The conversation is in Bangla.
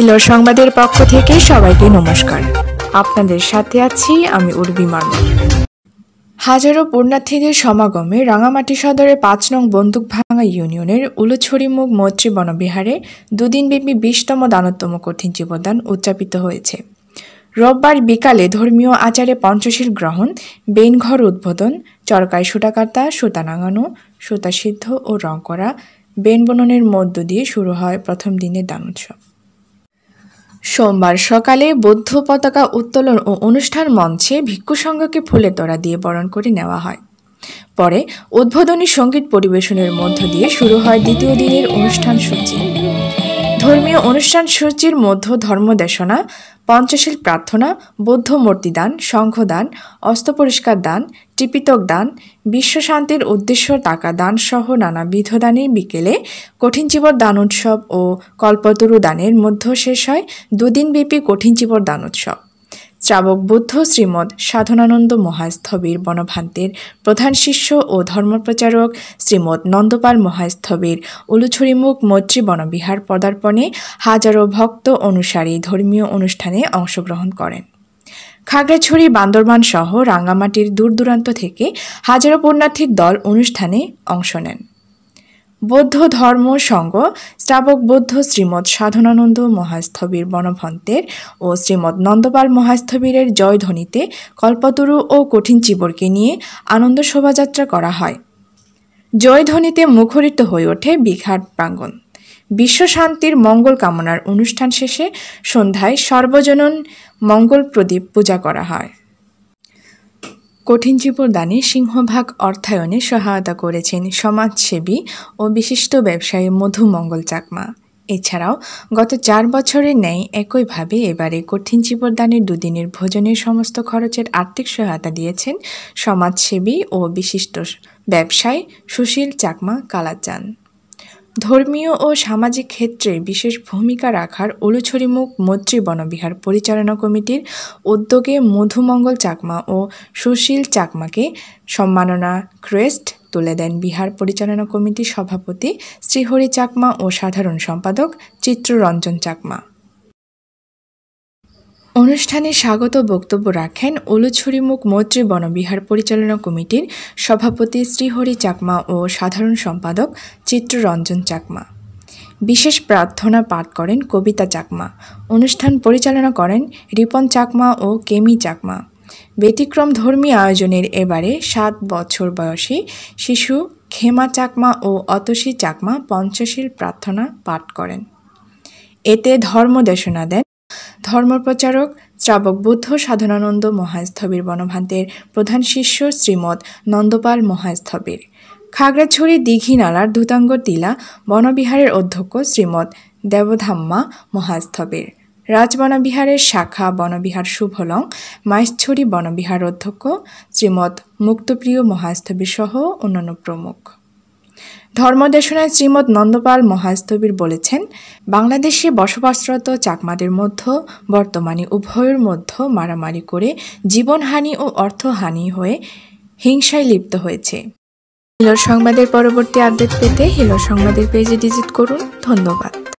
হিলোর সংবাদের পক্ষ থেকে সবাইকে নমস্কার আপনাদের সাথে আছি আমি উর্বি মার্মা হাজারো পূর্ণার্থীদের সমাগমে রাঙামাটি সদরে পাঁচ নং বন্দুক ভাঙা ইউনিয়নের উলুছড়িমুখ মৈত্রী বনবিহারে দুদিনব্যাপী বিশতম দানোত্তম কঠিন জীবদান উদযাপিত হয়েছে রোববার বিকালে ধর্মীয় আচারে পঞ্চশীল গ্রহণ বেনঘর উদ্বোধন চরকায় সুতাকাতা সুতা নাঙানো সুতা সিদ্ধ ও রং করা বেনবননের মধ্য দিয়ে শুরু হয় প্রথম দিনের দানোৎসব সোমবার সকালে বৌদ্ধ পতাকা উত্তোলন ও অনুষ্ঠান মঞ্চে ভিক্ষু সংঘকে ফুলে তোড়া দিয়ে বরণ করে নেওয়া হয় পরে উদ্বোধনী সঙ্গীত পরিবেশনের মধ্য দিয়ে শুরু হয় দ্বিতীয় দিনের অনুষ্ঠান সূচি ধর্মীয় অনুষ্ঠান সূচির মধ্য ধর্মদেশনা পঞ্চশীল প্রার্থনা বৌদ্ধ মূর্তিদান সংঘদান অস্ত্র পরিষ্কার দান টিপিতক দান বিশ্বশান্তির উদ্দেশ্য টাকা দান সহ নানা বিধদানের বিকেলে কঠিন চিবর দান উৎসব ও কল্পতরু দানের মধ্য শেষ হয় দুদিনব্যাপী কঠিন চিবর দান উৎসব শ্রাবক বুদ্ধ শ্রীমদ সাধনানন্দ মহাস্থবির বনভান্তের প্রধান শিষ্য ও ধর্মপ্রচারক শ্রীমদ নন্দপাল মহাস্থবির উলুছড়িমুখ মৈত্রী বনবিহার পদার্পণে হাজারো ভক্ত অনুসারী ধর্মীয় অনুষ্ঠানে অংশগ্রহণ করেন খাগড়াছড়ি বান্দরবান সহ রাঙ্গামাটির দূর দূরান্ত থেকে হাজারো পুণ্যার্থীর দল অনুষ্ঠানে অংশ নেন বৌদ্ধ ধর্ম সংঘ স্থাপক বৌদ্ধ শ্রীমৎ সাধনানন্দ মহাস্থবির বনভন্তের ও শ্রীমৎ নন্দপাল মহাস্থবীরের জয়ধ্বনিতে কল্পতরু ও কঠিন চিবরকে নিয়ে আনন্দ শোভাযাত্রা করা হয় জয়ধ্বনিতে মুখরিত হয়ে ওঠে বিঘাট প্রাঙ্গণ বিশ্বশান্তির মঙ্গল কামনার অনুষ্ঠান শেষে সন্ধ্যায় সর্বজনন মঙ্গল প্রদীপ পূজা করা হয় কঠিন দানে সিংহভাগ অর্থায়নে সহায়তা করেছেন সমাজসেবী ও বিশিষ্ট ব্যবসায়ী মধুমঙ্গল চাকমা এছাড়াও গত চার বছরের ন্যায় একইভাবে এবারে কঠিন দানের দুদিনের ভোজনের সমস্ত খরচের আর্থিক সহায়তা দিয়েছেন সমাজসেবী ও বিশিষ্ট ব্যবসায়ী সুশীল চাকমা কালাচান ধর্মীয় ও সামাজিক ক্ষেত্রে বিশেষ ভূমিকা রাখার উলুছড়িমুখ মৈত্রী বনবিহার পরিচালনা কমিটির উদ্যোগে মধুমঙ্গল চাকমা ও সুশীল চাকমাকে সম্মাননা ক্রেস্ট তুলে দেন বিহার পরিচালনা কমিটির সভাপতি শ্রীহরি চাকমা ও সাধারণ সম্পাদক চিত্ররঞ্জন চাকমা অনুষ্ঠানে স্বাগত বক্তব্য রাখেন উলুছড়িমুখ মৈত্রী বনবিহার পরিচালনা কমিটির সভাপতি শ্রীহরি চাকমা ও সাধারণ সম্পাদক চিত্ররঞ্জন চাকমা বিশেষ প্রার্থনা পাঠ করেন কবিতা চাকমা অনুষ্ঠান পরিচালনা করেন রিপন চাকমা ও কেমি চাকমা ব্যতিক্রম ধর্মী আয়োজনের এবারে সাত বছর বয়সী শিশু খেমা চাকমা ও অতসী চাকমা পঞ্চশীল প্রার্থনা পাঠ করেন এতে ধর্মদেশনা দেন ধর্মপ্রচারক শ্রাবক বুদ্ধ সাধনানন্দ মহাস্থবির বনভান্তের প্রধান শিষ্য শ্রীমৎ নন্দপাল মহাস্থবির খাগড়াছড়ি দীঘি নালার দূতাঙ্গ টিলা বনবিহারের অধ্যক্ষ শ্রীমৎ দেবধাম্মা মহাস্থবির রাজবনবিহারের শাখা বনবিহার শুভলং মাইছড়ি বনবিহার অধ্যক্ষ শ্রীমৎ মুক্তপ্রিয় মহাস্থবির সহ অন্যান্য প্রমুখ ধর্মদেশনায় শ্রীমৎ নন্দপাল মহাস্তবীর বলেছেন বাংলাদেশে বসবাসরত চাকমাদের মধ্য বর্তমানে উভয়ের মধ্য মারামারি করে জীবনহানি ও অর্থহানি হয়ে হিংসায় লিপ্ত হয়েছে হিলোর সংবাদের পরবর্তী আপডেট পেতে হিলোর সংবাদের পেজে ভিজিট করুন ধন্যবাদ